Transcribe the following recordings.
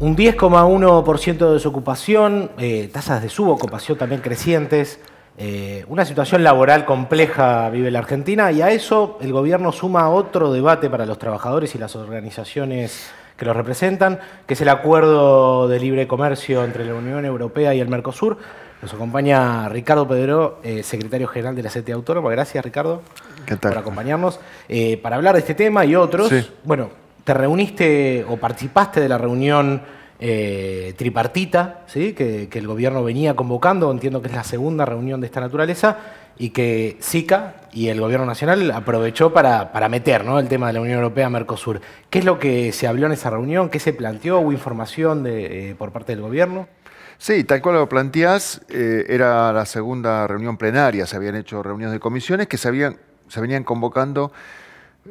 Un 10,1% de desocupación, eh, tasas de subocupación también crecientes, eh, una situación laboral compleja vive la Argentina y a eso el gobierno suma otro debate para los trabajadores y las organizaciones que los representan, que es el acuerdo de libre comercio entre la Unión Europea y el Mercosur. Nos acompaña Ricardo Pedro, eh, secretario general de la CT Autónoma. Gracias, Ricardo, por acompañarnos para hablar de este tema y otros. Bueno, te reuniste o participaste de la reunión eh, tripartita, ¿sí? que, el gobierno venía convocando, entiendo que es la segunda reunión de esta naturaleza, y que SICA y el gobierno nacional aprovechó para, para meter ¿no? el tema de la Unión Europea-Mercosur. ¿Qué es lo que se habló en esa reunión? ¿Qué se planteó? ¿Hubo información de, eh, por parte del gobierno? Sí, tal cual lo planteás, eh, era la segunda reunión plenaria, se habían hecho reuniones de comisiones que se, habían, se venían convocando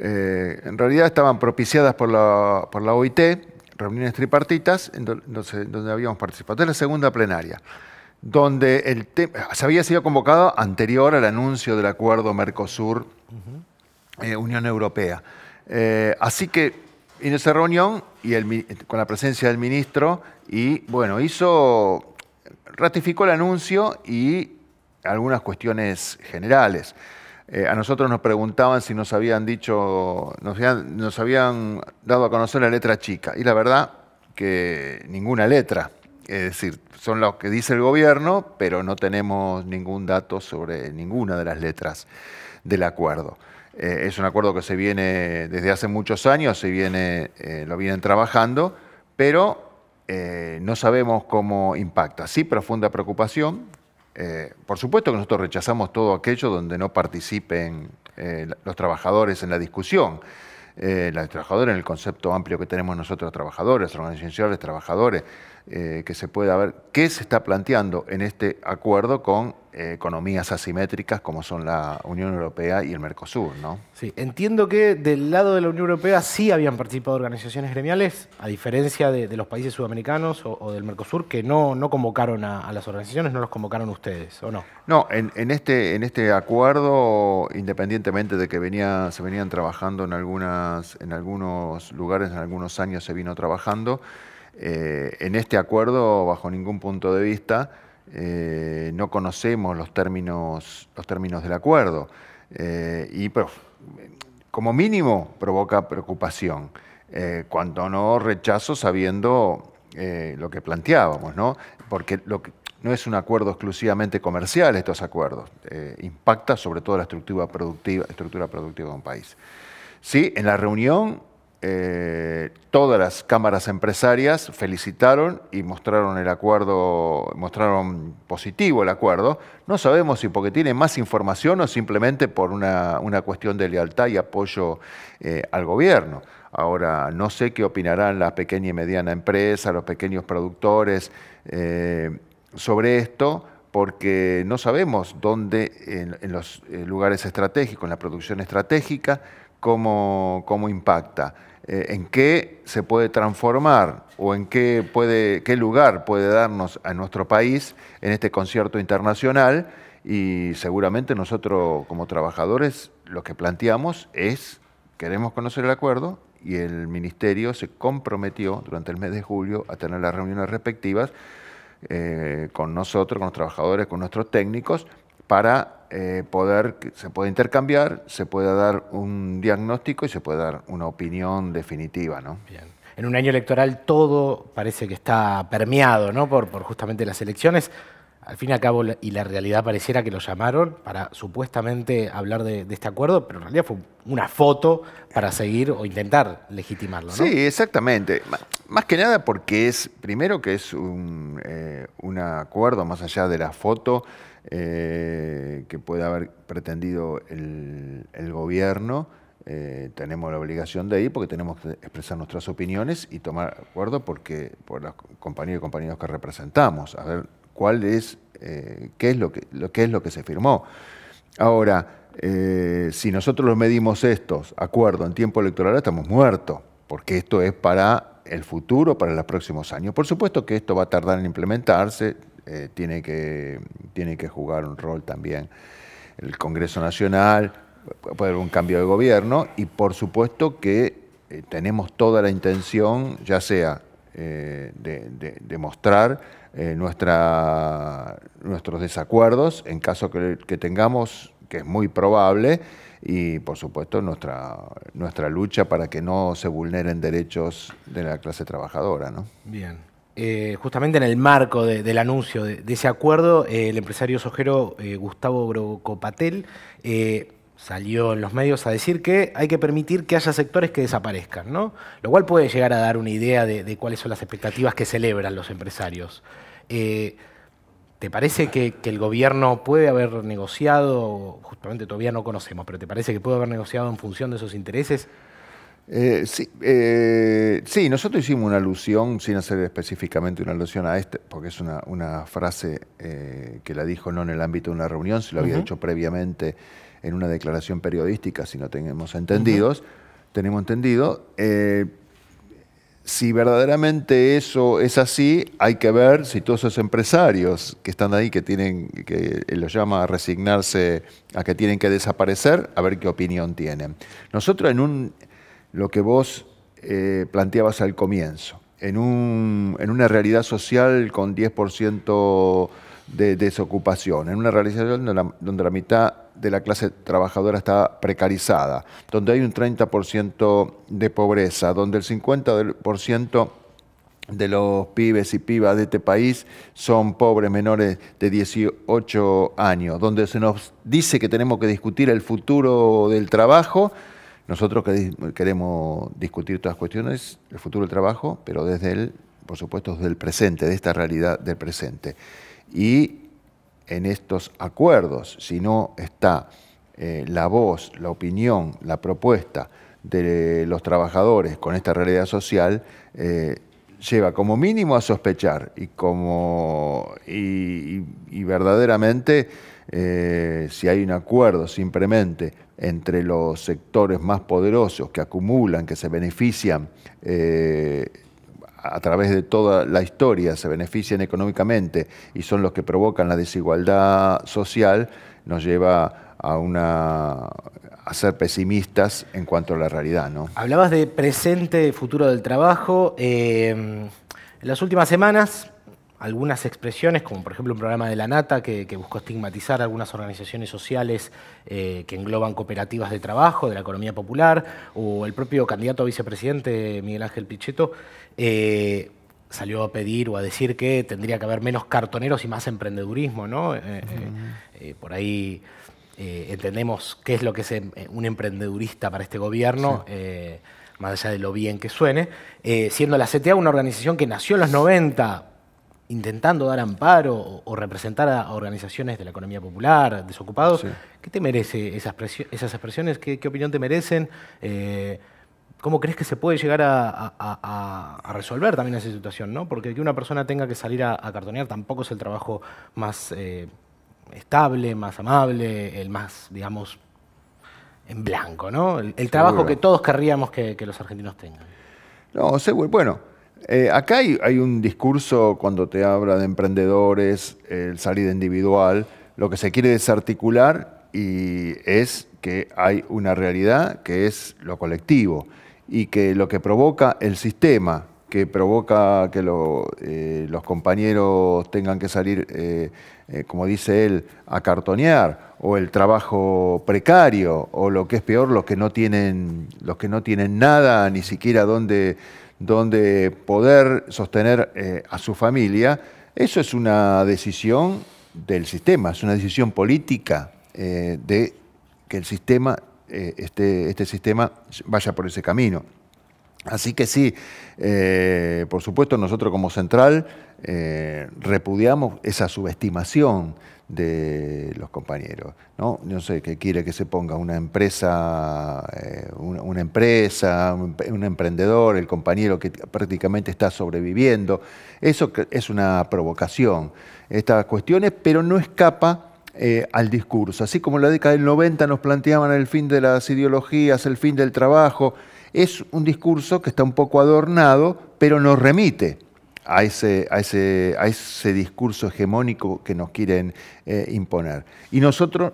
eh, en realidad estaban propiciadas por la, OIT, reuniones tripartitas, donde, habíamos participado. Es la segunda plenaria, donde el se había sido convocado anterior al anuncio del acuerdo Mercosur-Unión eh, Europea. Eh, así que en esa reunión, y con la presencia del ministro, y bueno, hizo, ratificó el anuncio y algunas cuestiones generales. Eh, a nosotros nos preguntaban si nos habían dicho, nos habían, nos habían, dado a conocer la letra chica. Y la verdad que ninguna letra. Es decir, son los que dice el gobierno, pero no tenemos ningún dato sobre ninguna de las letras del acuerdo. Eh, es un acuerdo que se viene desde hace muchos años, se viene, eh, lo vienen trabajando, pero no sabemos cómo impacta. Sí, profunda preocupación, eh, por supuesto que nosotros rechazamos todo aquello donde no participen eh, los trabajadores en la discusión. Eh, los trabajadores en el concepto amplio que tenemos nosotros, trabajadores, organizaciones, trabajadores, eh, que se pueda ver qué se está planteando en este acuerdo con eh, economías asimétricas como son la Unión Europea y el Mercosur, ¿no? Sí, entiendo que del lado de la Unión Europea sí habían participado organizaciones gremiales, a diferencia de, los países sudamericanos o, del Mercosur, que no, convocaron a, las organizaciones, no los convocaron ustedes, ¿o no? No, en, este, en este acuerdo, independientemente de que venía, se venían trabajando en, algunas, en algunos lugares, en algunos años se vino trabajando, eh, en este acuerdo, bajo ningún punto de vista, eh, no conocemos los términos, los términos del acuerdo. Eh, y como mínimo provoca preocupación, cuanto no rechazo sabiendo lo que planteábamos, ¿no? Porque no es un acuerdo exclusivamente comercial estos acuerdos, impacta sobre todo la estructura productiva, estructura productiva de un país. Sí, en la reunión eh, todas las cámaras empresarias felicitaron y mostraron el acuerdo, mostraron positivo el acuerdo. No sabemos si porque tiene más información o simplemente por una, cuestión de lealtad y apoyo eh, al gobierno. Ahora, no sé qué opinarán la pequeña y mediana empresa, los pequeños productores eh, sobre esto, porque no sabemos dónde en los lugares estratégicos, en la producción estratégica, cómo, impacta, eh, en qué se puede transformar o en qué, puede, qué lugar puede darnos a nuestro país en este concierto internacional y seguramente nosotros como trabajadores lo que planteamos es, queremos conocer el acuerdo y el ministerio se comprometió durante el mes de julio a tener las reuniones respectivas eh, con nosotros, con los trabajadores, con nuestros técnicos, para eh, poder, se puede intercambiar, se puede dar un diagnóstico y se puede dar una opinión definitiva. ¿no? Bien. En un año electoral todo parece que está permeado ¿no? por, justamente las elecciones al fin y al cabo, y la realidad pareciera que lo llamaron para supuestamente hablar de, este acuerdo, pero en realidad fue una foto para seguir o intentar legitimarlo, Sí, exactamente. Más que nada porque es, primero que es un, eh, un acuerdo, más allá de la foto, eh, que pueda haber pretendido el, gobierno, eh, tenemos la obligación de ir porque tenemos que expresar nuestras opiniones y tomar acuerdo porque, por los compañeros y compañeros que representamos, a ver cuál es, eh, qué, es lo que, lo, qué es lo que se firmó. Ahora, si nosotros medimos estos acuerdos en tiempo electoral, estamos muertos, porque esto es para el futuro, para los próximos años. Por supuesto que esto va a tardar en implementarse, eh, tiene, que, tiene que jugar un rol también el Congreso Nacional, puede haber un cambio de gobierno y por supuesto que eh, tenemos toda la intención, ya sea eh, de, mostrar nuestra, nuestros desacuerdos en caso que, que, tengamos, que es muy probable, y por supuesto nuestra, nuestra lucha para que no se vulneren derechos de la clase trabajadora. ¿no? Bien. Eh, justamente en el marco del anuncio de, ese acuerdo, eh, el empresario sojero eh, Gustavo Brocopatel salió en los medios a decir que hay que permitir que haya sectores que desaparezcan, ¿no? Lo cual puede llegar a dar una idea de, cuáles son las expectativas que celebran los empresarios. ¿Te parece que, que, el gobierno puede haber negociado, justamente todavía no conocemos, pero ¿te parece que puede haber negociado en función de esos intereses? Eh, eh, sí, nosotros hicimos una alusión, sin hacer específicamente una alusión a este, porque es una, frase eh, que la dijo no en el ámbito de una reunión, se lo había dicho previamente en una declaración periodística, si no tenemos entendidos, tenemos entendido. si verdaderamente eso es así, hay que ver si todos esos empresarios que están ahí, que tienen, que los llama a resignarse, a que tienen que desaparecer, a ver qué opinión tienen. Nosotros en un lo que vos eh, planteabas al comienzo. En, un, en, una realidad social con 10% de desocupación, en una realidad donde la, donde la, mitad de la clase trabajadora está precarizada, donde hay un 30% de pobreza, donde el 50% de los pibes y pibas de este país son pobres menores de 18 años, donde se nos dice que tenemos que discutir el futuro del trabajo nosotros queremos discutir todas las cuestiones, el futuro del trabajo, pero desde el, por supuesto, desde el presente, de esta realidad del presente. Y en estos acuerdos, si no está eh, la voz, la opinión, la propuesta de los trabajadores con esta realidad social, eh, lleva como mínimo a sospechar y como y, verdaderamente eh, si hay un acuerdo simplemente entre los sectores más poderosos que acumulan, que se benefician eh, a través de toda la historia, se benefician económicamente y son los que provocan la desigualdad social, nos lleva a una ser pesimistas en cuanto a la realidad, ¿no? Hablabas de presente, futuro del trabajo. Eh, en las últimas semanas, algunas expresiones, como por ejemplo un programa de la Nata que, buscó estigmatizar algunas organizaciones sociales eh, que engloban cooperativas de trabajo, de la economía popular, o el propio candidato a vicepresidente Miguel Ángel Pichetto. Eh, salió a pedir o a decir que tendría que haber menos cartoneros y más emprendedurismo, ¿no? por ahí eh, entendemos qué es lo que es em, eh, un emprendedurista para este gobierno. Eh, más allá de lo bien que suene, siendo la CTA una organización que nació en los 90 intentando dar amparo o, representar a organizaciones de la economía popular, desocupados. ¿Qué te merece esas, esas expresiones? ¿Qué, opinión te merecen? ¿Cómo crees que se puede llegar a, resolver también esa situación? ¿no? Porque que una persona tenga que salir a, cartonear tampoco es el trabajo más estable, más amable, el más, digamos, en blanco, ¿no? El, trabajo que todos querríamos que, los argentinos tengan. No, seguro. Bueno, eh, acá hay, un discurso cuando te habla de emprendedores, el salida individual, lo que se quiere desarticular y es que hay una realidad que es lo colectivo y que lo que provoca el sistema que provoca que eh, los compañeros tengan que salir, eh, eh, como dice él, a cartonear, o el trabajo precario, o lo que es peor, los que no tienen, los que no tienen nada, ni siquiera donde, donde poder sostener a su familia, eso es una decisión del sistema, es una decisión política de que el sistema, este, este sistema vaya por ese camino. Así que sí, eh, por supuesto nosotros como central eh, repudiamos esa subestimación de los compañeros. No, sé qué quiere que se ponga una empresa, eh, una, empresa, un, emprendedor, el compañero que prácticamente está sobreviviendo. Eso es una provocación, estas cuestiones, pero no escapa. al discurso. Así como en la década del 90 nos planteaban el fin de las ideologías, el fin del trabajo, es un discurso que está un poco adornado, pero nos remite a ese, a ese, a ese discurso hegemónico que nos quieren eh, imponer. Y nosotros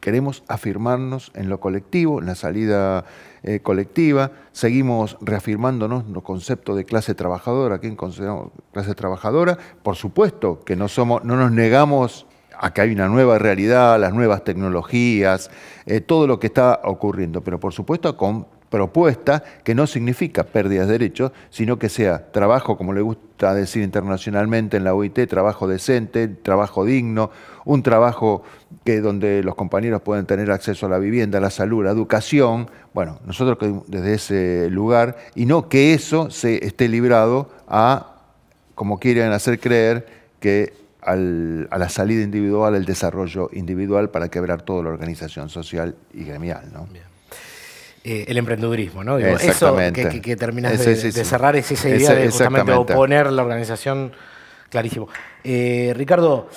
queremos afirmarnos en lo colectivo, en la salida eh, colectiva, seguimos reafirmándonos en el concepto de clase trabajadora, consideramos clase trabajadora? Por supuesto que no, somos, no nos negamos a que hay una nueva realidad, las nuevas tecnologías, eh, todo lo que está ocurriendo, pero por supuesto con propuesta que no significa pérdidas de derechos, sino que sea trabajo, como le gusta decir internacionalmente en la OIT, trabajo decente, trabajo digno, un trabajo que donde los compañeros pueden tener acceso a la vivienda, a la salud, a la educación. Bueno, nosotros desde ese lugar, y no que eso se esté librado a, como quieren hacer creer, que a la salida individual, el desarrollo individual para quebrar toda la organización social y gremial. ¿no? Eh, el emprendedurismo, ¿no? Eso que, que, terminas de, cerrar es esa idea de justamente oponer la organización. Clarísimo. Eh, Ricardo,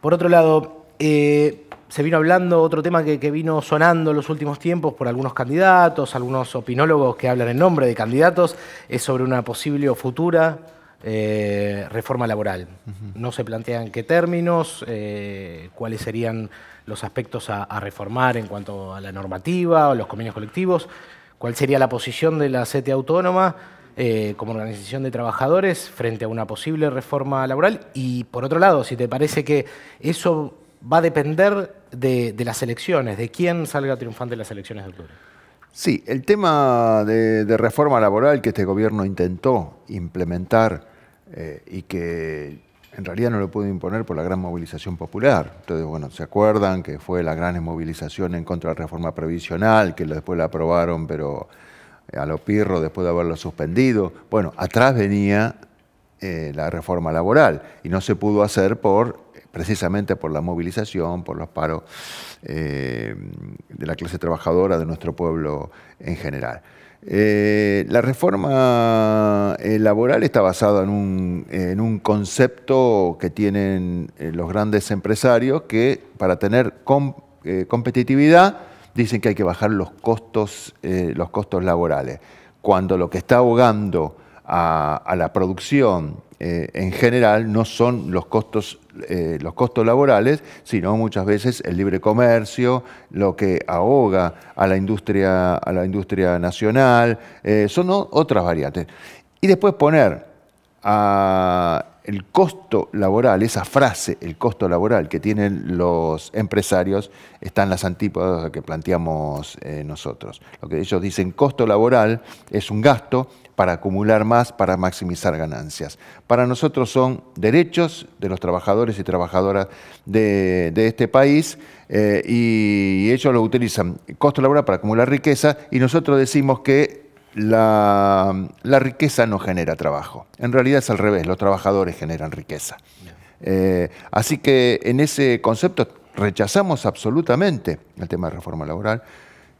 por otro lado, eh, se vino hablando otro tema que, que, vino sonando en los últimos tiempos por algunos candidatos, algunos opinólogos que hablan en nombre de candidatos, es sobre una posible o futura eh, reforma laboral. No se plantean qué términos, eh, cuáles serían los aspectos a, reformar en cuanto a la normativa o los convenios colectivos, cuál sería la posición de la SETE Autónoma eh, como organización de trabajadores frente a una posible reforma laboral. Y por otro lado, si te parece que eso va a depender de, de las elecciones, de quién salga triunfante en las elecciones de octubre. Sí, el tema de, reforma laboral que este gobierno intentó implementar eh, y que en realidad no lo pudo imponer por la gran movilización popular. Entonces, bueno, ¿se acuerdan que fue la gran movilización en contra de la reforma previsional, que después la aprobaron, pero eh, a lo pirro después de haberlo suspendido? Bueno, atrás venía eh, la reforma laboral y no se pudo hacer por precisamente por la movilización, por los paros eh, de la clase trabajadora de nuestro pueblo en general. Eh, la reforma eh, laboral está basada en un, concepto que tienen los grandes empresarios que para tener competitividad dicen que hay que bajar los costos, los costos laborales, cuando lo que está ahogando a la producción eh, en general no son los costos, eh, los costos laborales, sino muchas veces el libre comercio, lo que ahoga a la industria, a la industria nacional, eh, son otras variantes. Y después poner el costo laboral, esa frase, el costo laboral que tienen los empresarios, están las antípodas que planteamos nosotros. Lo que ellos dicen costo laboral es un gasto, para acumular más, para maximizar ganancias. Para nosotros son derechos de los trabajadores y trabajadoras de, este país eh, y, ellos lo utilizan, costo laboral para acumular riqueza y nosotros decimos que la, riqueza no genera trabajo. En realidad es al revés, los trabajadores generan riqueza. Eh, así que en ese concepto rechazamos absolutamente el tema de reforma laboral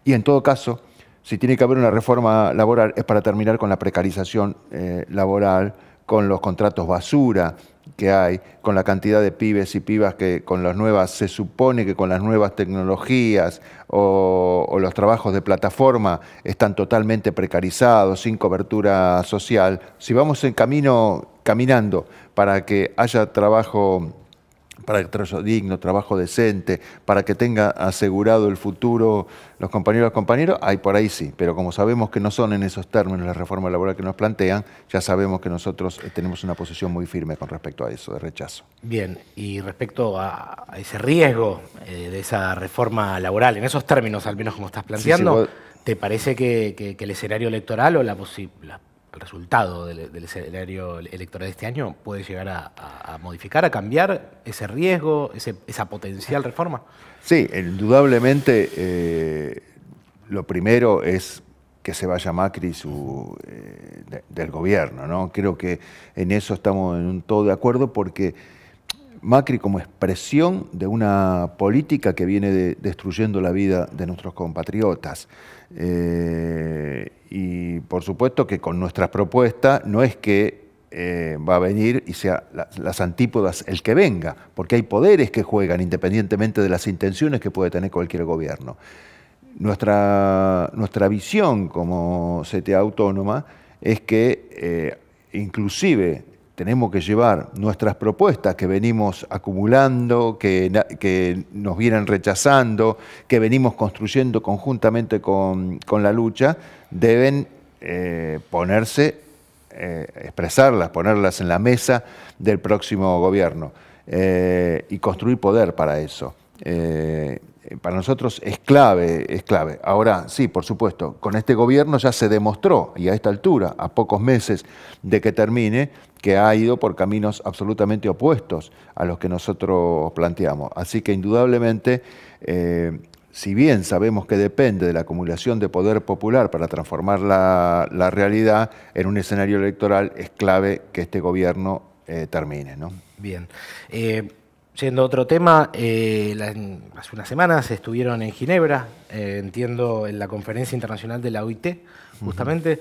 y en todo caso si tiene que haber una reforma laboral es para terminar con la precarización eh, laboral, con los contratos basura que hay, con la cantidad de pibes y pibas que con las nuevas, se supone que con las nuevas tecnologías o, o los trabajos de plataforma están totalmente precarizados, sin cobertura social. Si vamos en camino, caminando para que haya trabajo para el trabajo digno, trabajo decente, para que tenga asegurado el futuro los compañeros y compañeros, hay por ahí sí, pero como sabemos que no son en esos términos la reforma laboral que nos plantean, ya sabemos que nosotros eh, tenemos una posición muy firme con respecto a eso, de rechazo. Bien, y respecto a ese riesgo eh, de esa reforma laboral, en esos términos al menos como estás planteando, ¿te parece que, el escenario electoral o la, posible el resultado del, escenario electoral de este año puede llegar a, modificar, a cambiar ese riesgo, ese, esa potencial reforma? Sí, indudablemente eh, lo primero es que se vaya Macri su, eh, del gobierno, ¿no? Creo que en eso estamos en un todo de acuerdo porque Macri como expresión de una política que viene destruyendo la vida de nuestros compatriotas. Eh, y por supuesto que con nuestras propuestas no es que eh, va a venir y sea las, antípodas el que venga, porque hay poderes que juegan independientemente de las intenciones que puede tener cualquier gobierno. Nuestra, nuestra visión como CTA autónoma es que eh, inclusive tenemos que llevar nuestras propuestas que venimos acumulando, que, nos vienen rechazando, que venimos construyendo conjuntamente con, la lucha, deben eh, ponerse, eh, expresarlas, ponerlas en la mesa del próximo gobierno eh, y construir poder para eso. Eh, para nosotros es clave, es clave. Ahora, sí, por supuesto, con este gobierno ya se demostró, y a esta altura, a pocos meses de que termine, que ha ido por caminos absolutamente opuestos a los que nosotros planteamos. Así que indudablemente, eh, si bien sabemos que depende de la acumulación de poder popular para transformar la, realidad en un escenario electoral, es clave que este gobierno eh, termine. ¿no? Bien. Yendo a otro tema, eh, hace unas semanas estuvieron en Ginebra, eh, entiendo, en la conferencia internacional de la OIT, justamente.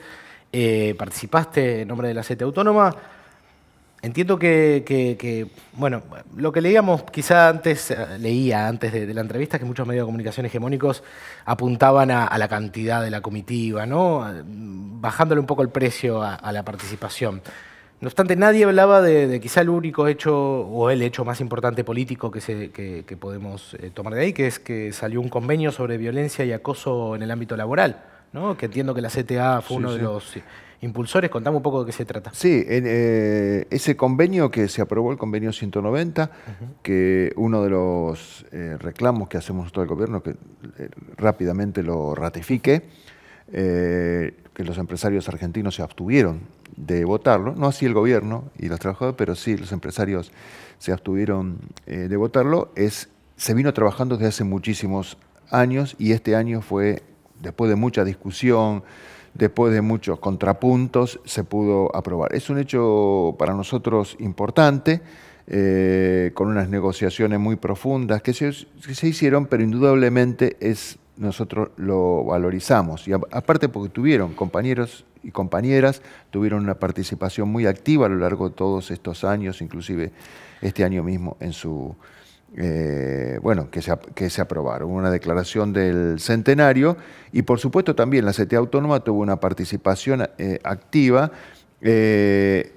Eh, participaste en nombre de la CETA Autónoma. Entiendo que, bueno, lo que leíamos, quizá antes, leía antes de, la entrevista, que muchos medios de comunicación hegemónicos apuntaban a, la cantidad de la comitiva, ¿no? Bajándole un poco el precio a la participación. No obstante, nadie hablaba de, quizá el único hecho o el hecho más importante político que, podemos eh, tomar de ahí, que es que salió un convenio sobre violencia y acoso en el ámbito laboral, ¿no? que entiendo que la CTA fue uno de los impulsores. Contame un poco de qué se trata. Sí, eh, ese convenio que se aprobó, el convenio 190, que uno de los eh, reclamos que hacemos nosotros el gobierno, que rápidamente lo ratifique, que los empresarios argentinos se abstuvieron de votarlo, no así el gobierno y los trabajadores, pero sí los empresarios se abstuvieron eh, de votarlo, es, se vino trabajando desde hace muchísimos años y este año fue, después de mucha discusión, después de muchos contrapuntos, se pudo aprobar. Es un hecho para nosotros importante, eh, con unas negociaciones muy profundas que se, que se hicieron, pero indudablemente es nosotros lo valorizamos. Y aparte porque tuvieron compañeros y compañeras, tuvieron una participación muy activa a lo largo de todos estos años, inclusive este año mismo en su... Eh, bueno, que se, que se aprobaron, una declaración del centenario y por supuesto también la CTA Autónoma tuvo una participación eh, activa eh,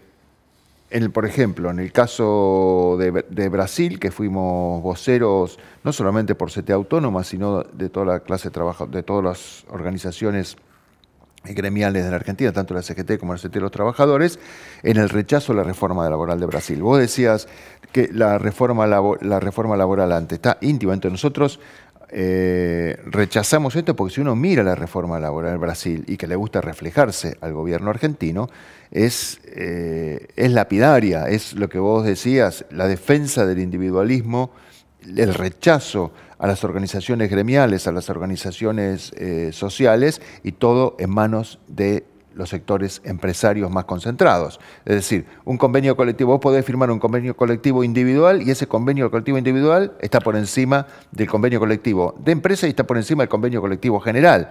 el, por ejemplo, en el caso de, Brasil, que fuimos voceros no solamente por CT Autónoma, sino de toda la clase trabajadora, de todas las organizaciones gremiales de la Argentina, tanto la CGT como la CT de los trabajadores, en el rechazo a la reforma laboral de Brasil. Vos decías que la reforma, la reforma laboral antes está íntima entre nosotros, eh, rechazamos esto porque si uno mira la reforma laboral en Brasil y que le gusta reflejarse al gobierno argentino, es, eh, es lapidaria, es lo que vos decías, la defensa del individualismo, el rechazo a las organizaciones gremiales, a las organizaciones eh, sociales y todo en manos de los sectores empresarios más concentrados. Es decir, un convenio colectivo, vos podés firmar un convenio colectivo individual y ese convenio colectivo individual está por encima del convenio colectivo de empresa y está por encima del convenio colectivo general.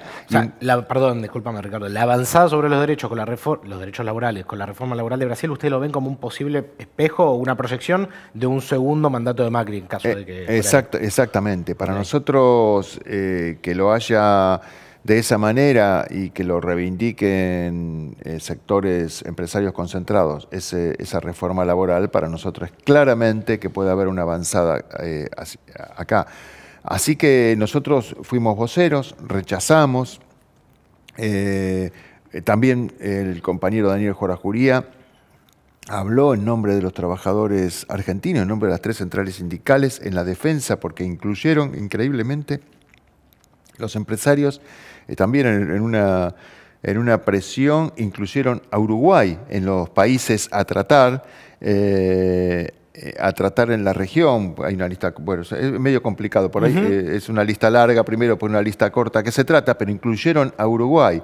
perdón, discúlpame Ricardo, la avanzada sobre los derechos, con la los derechos laborales, con la reforma laboral de Brasil, ¿usted lo ven como un posible espejo o una proyección de un segundo mandato de Macri en caso eh, de que... Exacto, exactamente. Para nosotros eh, que lo haya de esa manera y que lo reivindiquen eh, sectores empresarios concentrados, esa reforma laboral, para nosotros es claramente que puede haber una avanzada eh, acá. Así que nosotros fuimos voceros, rechazamos. Eh, también el compañero Daniel Jorajuría habló en nombre de los trabajadores argentinos, en nombre de las tres centrales sindicales, en la defensa, porque incluyeron increíblemente los empresarios eh, también en, una, en, una, presión incluyeron a Uruguay en los países a tratar, eh, eh, a tratar en la región. Hay una lista, bueno, es medio complicado, por ahí es una lista larga primero, por una lista corta que se trata, pero incluyeron a Uruguay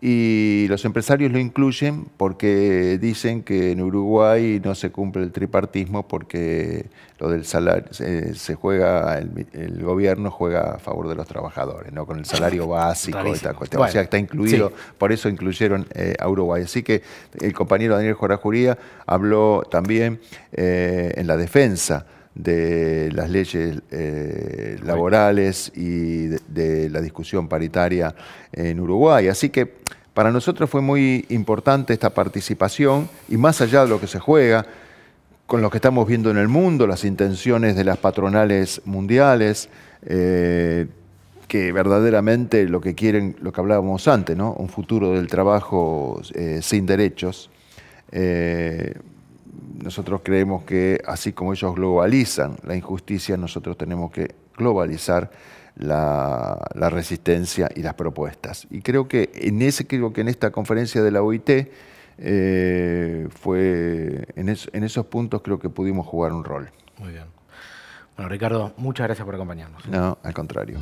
y los empresarios lo incluyen porque dicen que en Uruguay no se cumple el tripartismo porque lo del salario se, juega el, gobierno juega a favor de los trabajadores, no con el salario básico cuestión. o sea, está incluido, por eso incluyeron eh, a Uruguay. Así que el compañero Daniel Jorajuría habló también eh, en la defensa de las leyes eh, laborales y de, la discusión paritaria en Uruguay. Así que para nosotros fue muy importante esta participación y más allá de lo que se juega, con lo que estamos viendo en el mundo, las intenciones de las patronales mundiales, eh, que verdaderamente lo que quieren, lo que hablábamos antes, ¿no? un futuro del trabajo eh, sin derechos nosotros creemos que así como ellos globalizan la injusticia, nosotros tenemos que globalizar la, resistencia y las propuestas. Y creo que en ese, creo que en esta conferencia de la OIT eh, fue en, en esos puntos creo que pudimos jugar un rol. Muy bien. Bueno, Ricardo, muchas gracias por acompañarnos. No, al contrario.